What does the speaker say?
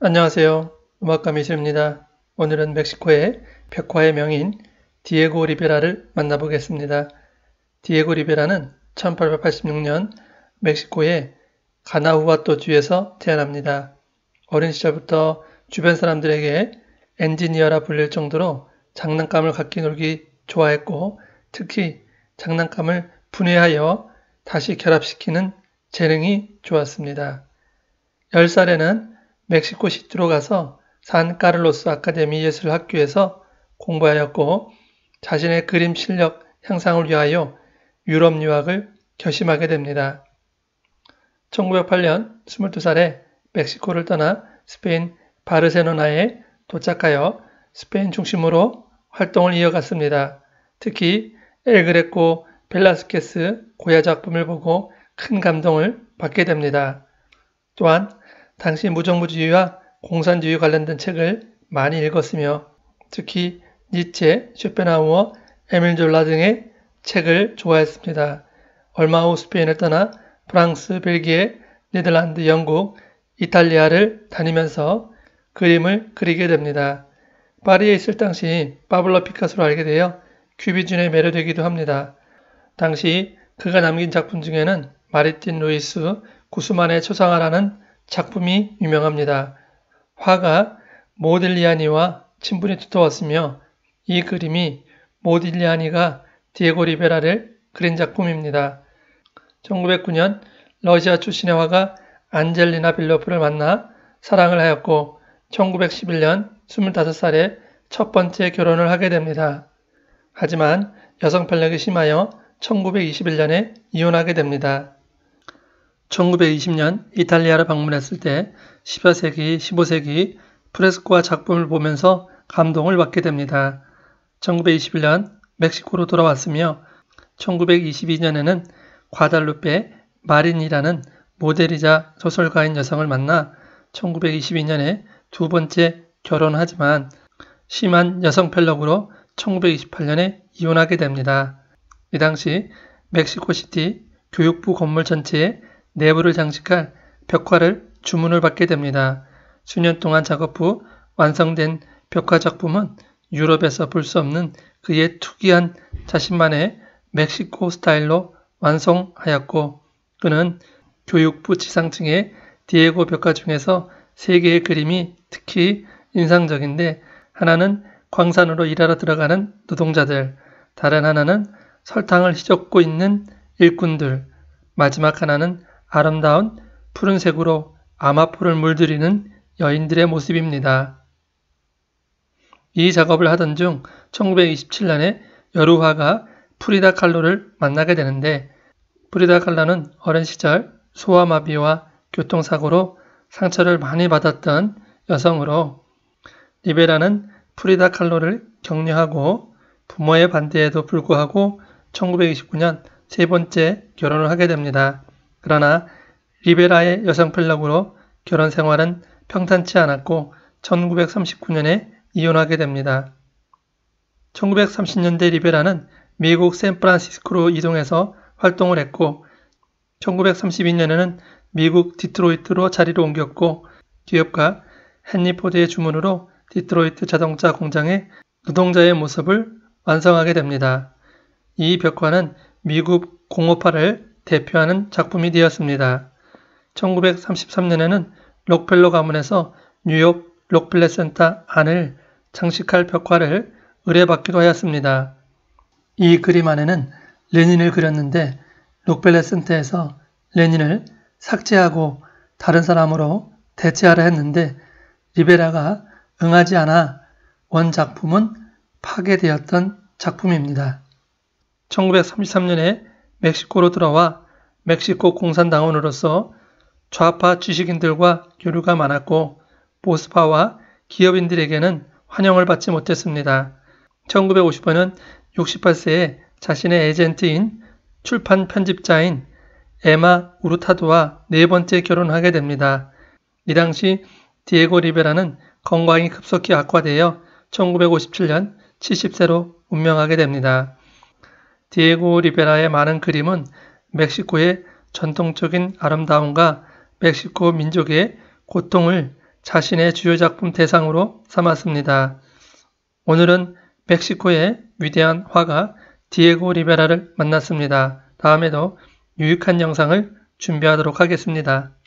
안녕하세요. 음악가 미술입니다. 오늘은 멕시코의 벽화의 명인 디에고 리베라를 만나보겠습니다. 디에고 리베라는 1886년 멕시코의 가나후아토주에서 태어납니다. 어린 시절부터 주변 사람들에게 엔지니어라 불릴 정도로 장난감을 갖기 놀기 좋아했고 특히 장난감을 분해하여 다시 결합시키는 재능이 좋았습니다. 10살에는 멕시코 시티로 가서 산 카를로스 아카데미 예술학교에서 공부하였고 자신의 그림 실력 향상을 위하여 유럽 유학을 결심하게 됩니다. 1908년 22살에 멕시코를 떠나 스페인 바르세노나에 도착하여 스페인 중심으로 활동을 이어갔습니다. 특히 엘그레코 벨라스케스 고야 작품을 보고 큰 감동을 받게 됩니다. 또한 당시 무정부주의와 공산주의 관련된 책을 많이 읽었으며 특히 니체, 쇼펜하우어, 에밀 졸라 등의 책을 좋아했습니다. 얼마 후 스페인을 떠나 프랑스, 벨기에, 네덜란드, 영국, 이탈리아를 다니면서 그림을 그리게 됩니다. 파리에 있을 당시 파블로 피카소를 알게 되어 큐비즘에 매료되기도 합니다. 당시 그가 남긴 작품 중에는 마리틴 루이스 구스만의 초상화라는 작품이 유명합니다. 화가 모딜리아니와 친분이 두터웠으며 이 그림이 모딜리아니가 디에고 리베라를 그린 작품입니다. 1909년 러시아 출신의 화가 안젤리나 빌로프를 만나 사랑을 하였고 1911년 25살에 첫 번째 결혼을 하게 됩니다. 하지만 여성 편력이 심하여 1921년에 이혼하게 됩니다. 1920년 이탈리아를 방문했을 때 14세기, 15세기 프레스코와 작품을 보면서 감동을 받게 됩니다. 1921년 멕시코로 돌아왔으며 1922년에는 과달루페 마린이라는 모델이자 소설가인 여성을 만나 1922년에 두 번째 결혼하지만 심한 여성 펠럭으로 1928년에 이혼하게 됩니다. 이 당시 멕시코시티 교육부 건물 전체에 내부를 장식할 벽화를 주문을 받게 됩니다. 수년 동안 작업 후 완성된 벽화 작품은 유럽에서 볼 수 없는 그의 특이한 자신만의 멕시코 스타일로 완성하였고 그는 교육부 지상층의 디에고 벽화 중에서 세 개의 그림이 특히 인상적인데 하나는 광산으로 일하러 들어가는 노동자들, 다른 하나는 설탕을 휘젓고 있는 일꾼들, 마지막 하나는 아름다운 푸른색으로 아마포를 물들이는 여인들의 모습입니다. 이 작업을 하던 중 1927년에 여루화가 프리다 칼로를 만나게 되는데 프리다 칼로는 어린 시절 소아마비와 교통사고로 상처를 많이 받았던 여성으로 리베라는 프리다 칼로를 격려하고 부모의 반대에도 불구하고 1929년 세 번째 결혼을 하게 됩니다. 그러나 리베라의 여성 플럭으로 결혼 생활은 평탄치 않았고 1939년에 이혼하게 됩니다. 1930년대 리베라는 미국 샌프란시스코로 이동해서 활동을 했고 1932년에는 미국 디트로이트로 자리를 옮겼고 기업가 헨리 포드의 주문으로 디트로이트 자동차 공장의 노동자의 모습을 완성하게 됩니다. 이 벽화는 미국 공업화를 대표하는 작품이 되었습니다. 1933년에는 록펠러 가문에서 뉴욕 록펠러 센터 안을 장식할 벽화를 의뢰받기도 하였습니다. 이 그림 안에는 레닌을 그렸는데 록펠러 센터에서 레닌을 삭제하고 다른 사람으로 대체하려 했는데 리베라가 응하지 않아 원작품은 파괴되었던 작품입니다. 1933년에 멕시코로 들어와 멕시코 공산당원으로서 좌파 지식인들과 교류가 많았고 보스파와 기업인들에게는 환영을 받지 못했습니다. 1 9 5 5년 68세에 자신의 에이전트인 출판 편집자인 에마 우르타도와 네 번째 결혼하게 됩니다. 이 당시 디에고 리베라는 건강이 급속히 악화되어 1957년 70세로 운명하게 됩니다. 디에고 리베라의 많은 그림은 멕시코의 전통적인 아름다움과 멕시코 민족의 고통을 자신의 주요 작품 대상으로 삼았습니다. 오늘은 멕시코의 위대한 화가 디에고 리베라를 만났습니다. 다음에도 유익한 영상을 준비하도록 하겠습니다.